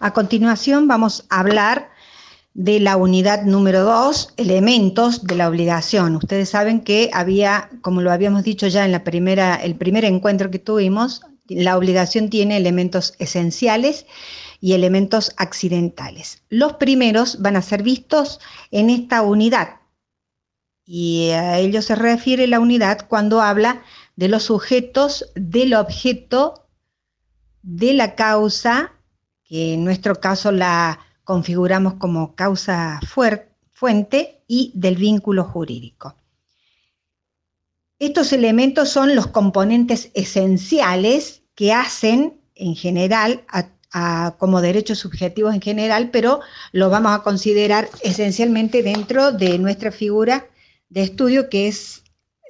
A continuación vamos a hablar de la unidad número 2, elementos de la obligación. Ustedes saben que había, como lo habíamos dicho ya en la primera, el primer encuentro que tuvimos, la obligación tiene elementos esenciales y elementos accidentales. Los primeros van a ser vistos en esta unidad y a ello se refiere la unidad cuando habla de los sujetos, del objeto, de la causa que en nuestro caso la configuramos como causa fuente y del vínculo jurídico. Estos elementos son los componentes esenciales que hacen en general como derechos subjetivos en general, pero lo vamos a considerar esencialmente dentro de nuestra figura de estudio que es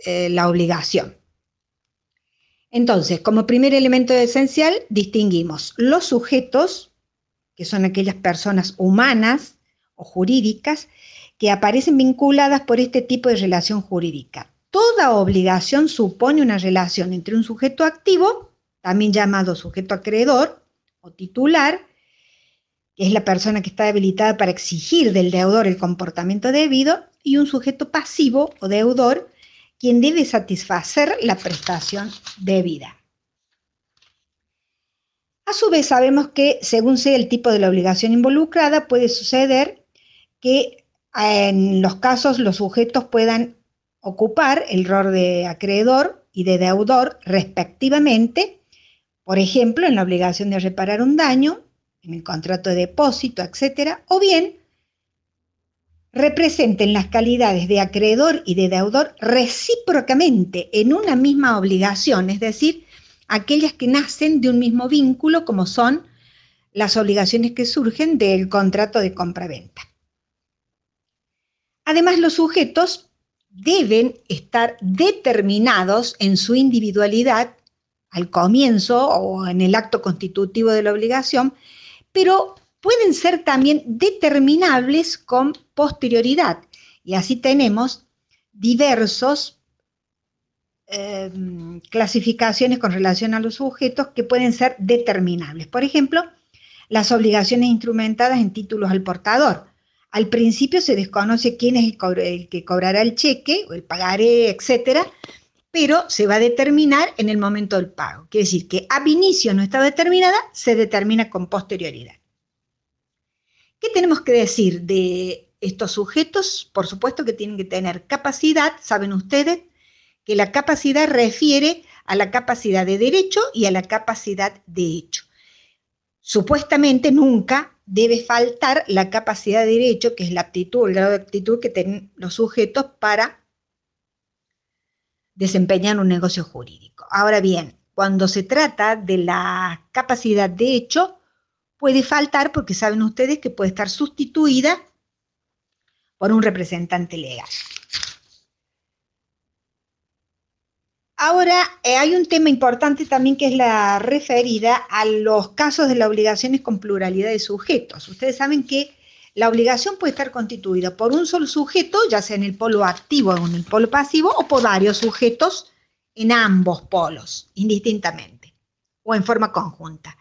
eh, la obligación. Entonces, como primer elemento esencial, distinguimos los sujetos que son aquellas personas humanas o jurídicas que aparecen vinculadas por este tipo de relación jurídica. Toda obligación supone una relación entre un sujeto activo, también llamado sujeto acreedor o titular, que es la persona que está habilitada para exigir del deudor el comportamiento debido, y un sujeto pasivo o deudor, quien debe satisfacer la prestación debida. A su vez, sabemos que según sea el tipo de la obligación involucrada, puede suceder que en los casos los sujetos puedan ocupar el rol de acreedor y de deudor respectivamente, por ejemplo, en la obligación de reparar un daño, en el contrato de depósito, etcétera, o bien representen las calidades de acreedor y de deudor recíprocamente en una misma obligación, es decir, aquellas que nacen de un mismo vínculo, como son las obligaciones que surgen del contrato de compra-venta. Además, los sujetos deben estar determinados en su individualidad al comienzo o en el acto constitutivo de la obligación, pero pueden ser también determinables con posterioridad. Y así tenemos diversos Em, clasificaciones con relación a los sujetos que pueden ser determinables. Por ejemplo, las obligaciones instrumentadas en títulos al portador. Al principio se desconoce quién es el, que cobrará el cheque o el pagaré, etcétera, pero se va a determinar en el momento del pago. Quiere decir que a inicio no está determinada, se determina con posterioridad. ¿Qué tenemos que decir de estos sujetos? Por supuesto que tienen que tener capacidad, saben ustedes, que la capacidad refiere a la capacidad de derecho y a la capacidad de hecho. Supuestamente nunca debe faltar la capacidad de derecho, que es la aptitud, el grado de aptitud que tienen los sujetos para desempeñar un negocio jurídico. Ahora bien, cuando se trata de la capacidad de hecho, puede faltar porque saben ustedes que puede estar sustituida por un representante legal. Ahora, eh, hay un tema importante también que es la referida a los casos de las obligaciones con pluralidad de sujetos. Ustedes saben que la obligación puede estar constituida por un solo sujeto, ya sea en el polo activo o en el polo pasivo, o por varios sujetos en ambos polos, indistintamente, o en forma conjunta.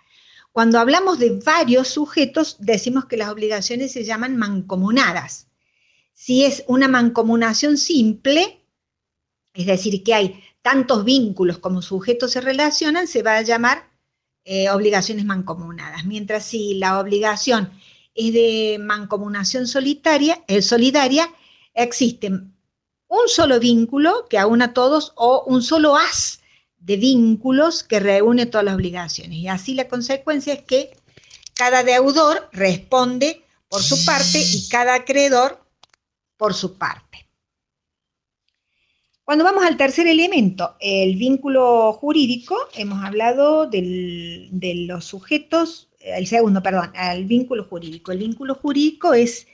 Cuando hablamos de varios sujetos, decimos que las obligaciones se llaman mancomunadas. Si es una mancomunación simple, es decir, que hay tantos vínculos como sujetos se relacionan, se va a llamar eh, obligaciones mancomunadas. Mientras si la obligación es de mancomunación solitaria, eh, solidaria, existe un solo vínculo que aúna a todos o un solo haz de vínculos que reúne todas las obligaciones. Y así la consecuencia es que cada deudor responde por su parte y cada acreedor por su parte. Cuando vamos al tercer elemento, el vínculo jurídico, hemos hablado de los sujetos, eh, el segundo, perdón, al vínculo jurídico. El vínculo jurídico es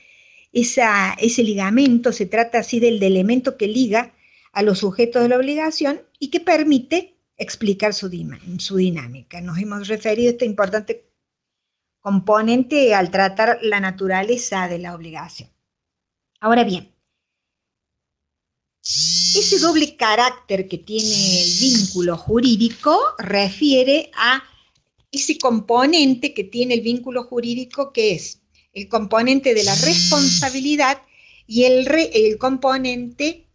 ese ligamento, se trata así del, elemento que liga a los sujetos de la obligación y que permite explicar su, su dinámica. Nos hemos referido a este importante componente al tratar la naturaleza de la obligación. Ahora bien, ese doble carácter que tiene el vínculo jurídico refiere a ese componente que tiene el vínculo jurídico que es el componente de la responsabilidad y el, componente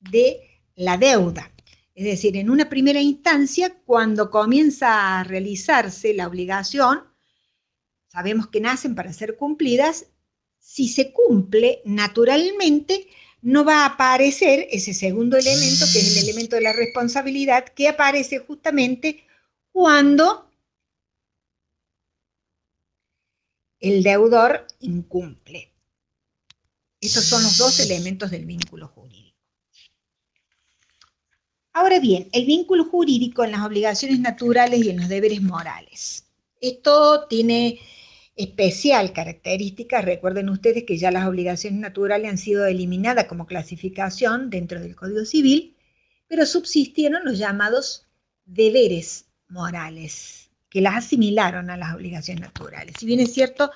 de la deuda. Es decir, en una primera instancia, cuando comienza a realizarse la obligación, sabemos que nacen para ser cumplidas, si se cumple naturalmente, no va a aparecer ese segundo elemento, que es el elemento de la responsabilidad, que aparece justamente cuando el deudor incumple. Estos son los dos elementos del vínculo jurídico. Ahora bien, el vínculo jurídico en las obligaciones naturales y en los deberes morales. Esto tiene especial característica, recuerden ustedes que ya las obligaciones naturales han sido eliminadas como clasificación dentro del Código Civil, pero subsistieron los llamados deberes morales, que las asimilaron a las obligaciones naturales. Si bien es cierto,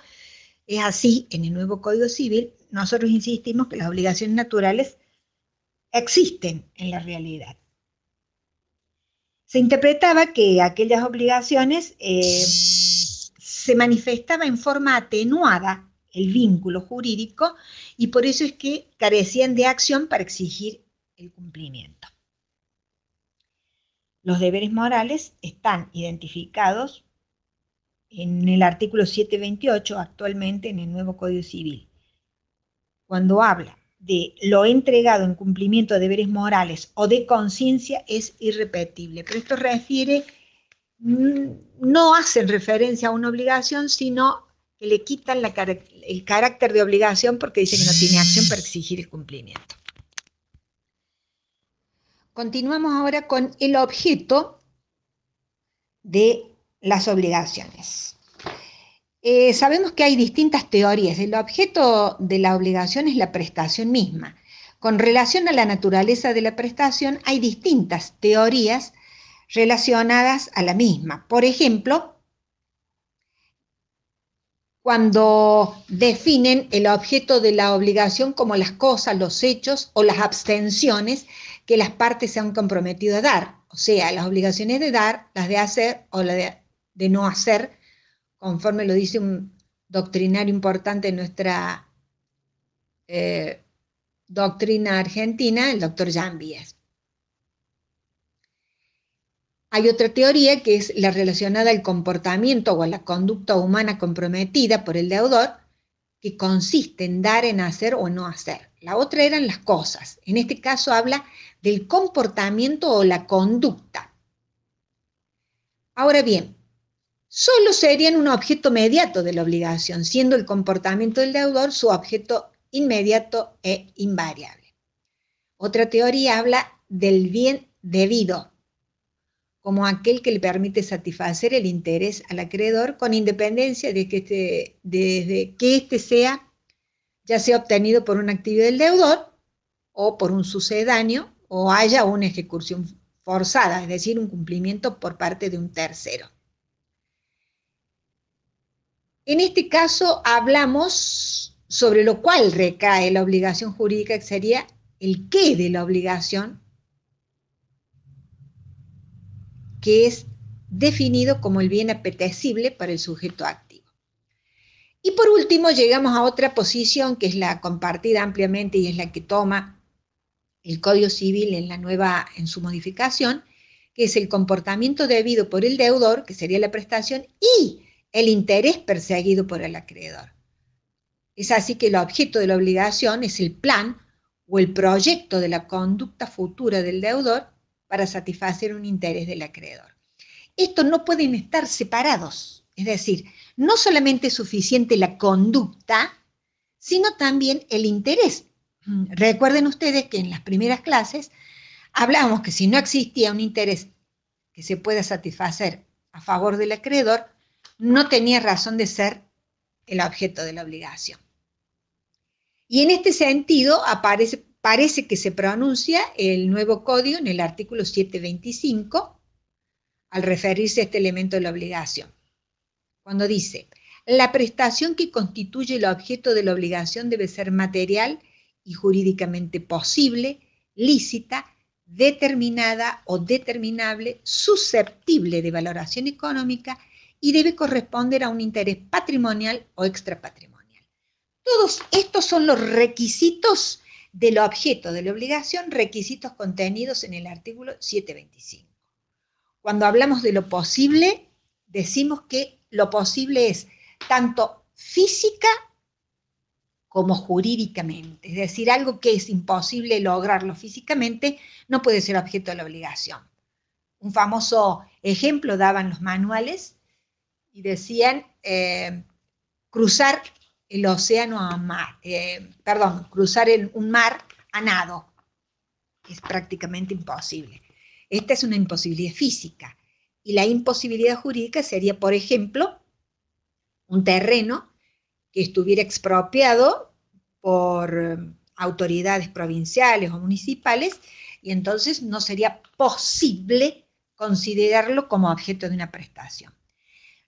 es así en el nuevo Código Civil, nosotros insistimos que las obligaciones naturales existen en la realidad. Se interpretaba que aquellas obligaciones... Eh, se manifestaba en forma atenuada el vínculo jurídico y por eso es que carecían de acción para exigir el cumplimiento. Los deberes morales están identificados en el artículo 728 actualmente en el nuevo Código Civil. Cuando habla de lo entregado en cumplimiento de deberes morales o de conciencia es irrepetible, pero esto refiere no hacen referencia a una obligación, sino que le quitan el carácter de obligación porque dicen que no tiene acción para exigir el cumplimiento. Continuamos ahora con el objeto de las obligaciones. Eh, sabemos que hay distintas teorías. El objeto de la obligación es la prestación misma. Con relación a la naturaleza de la prestación, hay distintas teorías relacionadas a la misma. Por ejemplo, cuando definen el objeto de la obligación como las cosas, los hechos o las abstenciones que las partes se han comprometido a dar, o sea, las obligaciones de dar, las de hacer o las de, no hacer, conforme lo dice un doctrinario importante de nuestra eh, doctrina argentina, el doctor Jambies. Hay otra teoría que es la relacionada al comportamiento o a la conducta humana comprometida por el deudor, que consiste en dar, en hacer o no hacer. La otra eran las cosas. En este caso habla del comportamiento o la conducta. Ahora bien, solo serían un objeto mediato de la obligación, siendo el comportamiento del deudor su objeto inmediato e invariable. Otra teoría habla del bien debido, como aquel que le permite satisfacer el interés al acreedor con independencia de que este, desde que éste sea ya sea obtenido por un activo del deudor o por un sucedáneo o haya una ejecución forzada, es decir, un cumplimiento por parte de un tercero. En este caso hablamos sobre lo cual recae la obligación jurídica, que sería el qué de la obligación que es definido como el bien apetecible para el sujeto activo. Y por último, llegamos a otra posición que es la compartida ampliamente y es la que toma el Código Civil en la nueva en su modificación, que es el comportamiento debido por el deudor, que sería la prestación, y el interés perseguido por el acreedor. Es así que el objeto de la obligación es el plan o el proyecto de la conducta futura del deudor para satisfacer un interés del acreedor. Estos no pueden estar separados, es decir, no solamente es suficiente la conducta, sino también el interés. Mm, recuerden ustedes que en las primeras clases hablamos que si no existía un interés que se pueda satisfacer a favor del acreedor, no tenía razón de ser el objeto de la obligación. Y en este sentido aparece parece que se pronuncia el nuevo código en el artículo 725 al referirse a este elemento de la obligación. Cuando dice, la prestación que constituye el objeto de la obligación debe ser material y jurídicamente posible, lícita, determinada o determinable, susceptible de valoración económica y debe corresponder a un interés patrimonial o extrapatrimonial. Todos estos son los requisitos del objeto de la obligación, requisitos contenidos en el artículo 725. Cuando hablamos de lo posible, decimos que lo posible es tanto física como jurídicamente. Es decir, algo que es imposible lograrlo físicamente no puede ser objeto de la obligación. Un famoso ejemplo daban los manuales y decían eh, cruzar el océano a mar, eh, perdón, cruzar un mar a nado. Es prácticamente imposible. Esta es una imposibilidad física. Y la imposibilidad jurídica sería, por ejemplo, un terreno que estuviera expropiado por um, autoridades provinciales o municipales y entonces no sería posible considerarlo como objeto de una prestación.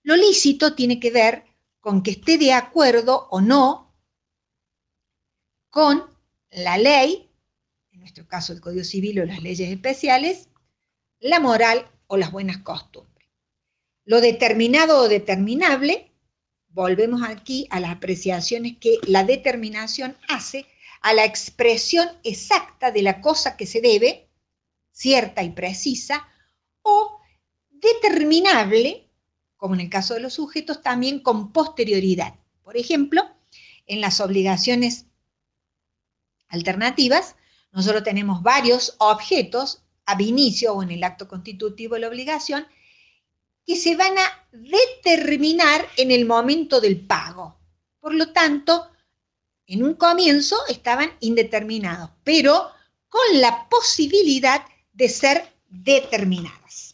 Lo lícito tiene que ver con que esté de acuerdo o no con la ley, en nuestro caso el Código Civil o las leyes especiales, la moral o las buenas costumbres. Lo determinado o determinable, volvemos aquí a las apreciaciones que la determinación hace a la expresión exacta de la cosa que se debe, cierta y precisa, o determinable como en el caso de los sujetos, también con posterioridad. Por ejemplo, en las obligaciones alternativas, nosotros tenemos varios objetos a inicio o en el acto constitutivo de la obligación que se van a determinar en el momento del pago. Por lo tanto, en un comienzo estaban indeterminados, pero con la posibilidad de ser determinadas.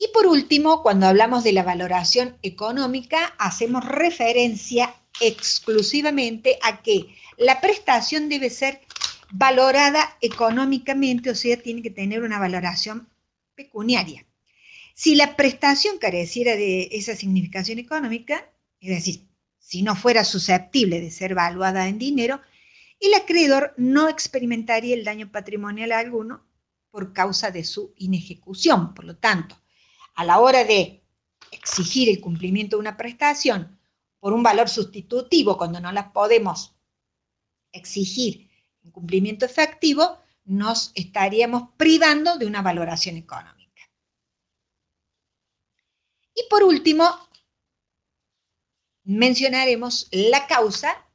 Y por último, cuando hablamos de la valoración económica, hacemos referencia exclusivamente a que la prestación debe ser valorada económicamente, o sea, tiene que tener una valoración pecuniaria. Si la prestación careciera de esa significación económica, es decir, si no fuera susceptible de ser valuada en dinero, el acreedor no experimentaría el daño patrimonial alguno por causa de su inejecución. Por lo tanto, a la hora de exigir el cumplimiento de una prestación por un valor sustitutivo cuando no la podemos exigir en cumplimiento efectivo, nos estaríamos privando de una valoración económica. Y por último, mencionaremos la causa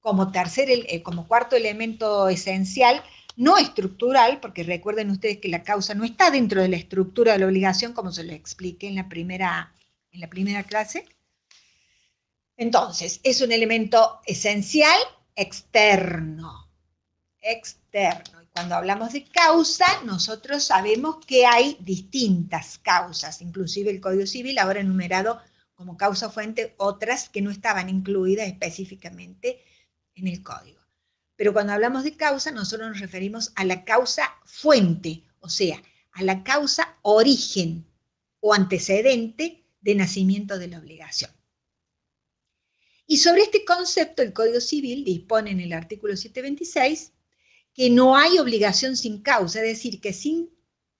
como, tercer, eh, como cuarto elemento esencial no estructural, porque recuerden ustedes que la causa no está dentro de la estructura de la obligación, como se lo expliqué en la primera, en la primera clase. Entonces, es un elemento esencial externo. Externo. Y cuando hablamos de causa, nosotros sabemos que hay distintas causas, inclusive el Código Civil ahora enumerado como causa fuente otras que no estaban incluidas específicamente en el código. Pero cuando hablamos de causa, nosotros nos referimos a la causa fuente, o sea, a la causa origen o antecedente de nacimiento de la obligación. Y sobre este concepto, el Código Civil dispone en el artículo 726 que no hay obligación sin causa, es decir, que sin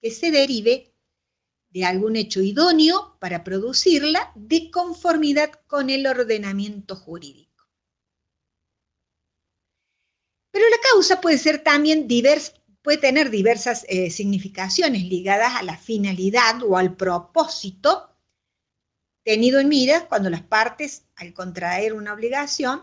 que se derive de algún hecho idóneo para producirla de conformidad con el ordenamiento jurídico. Pero la causa puede ser también diversa, puede tener diversas eh, significaciones ligadas a la finalidad o al propósito tenido en mira cuando las partes, al contraer una obligación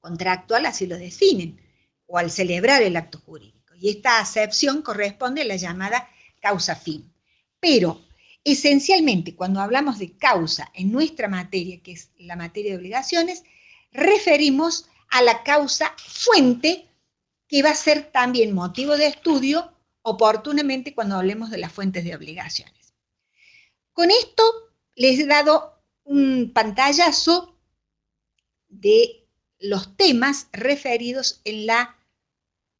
contractual, así lo definen, o al celebrar el acto jurídico. Y esta acepción corresponde a la llamada causa-fin. Pero, esencialmente, cuando hablamos de causa en nuestra materia, que es la materia de obligaciones, referimos a la causa fuente que va a ser también motivo de estudio oportunamente cuando hablemos de las fuentes de obligaciones. Con esto les he dado un pantallazo de los temas referidos en la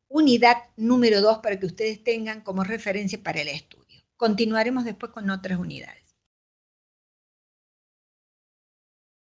unidad número 2 para que ustedes tengan como referencia para el estudio. Continuaremos después con otras unidades.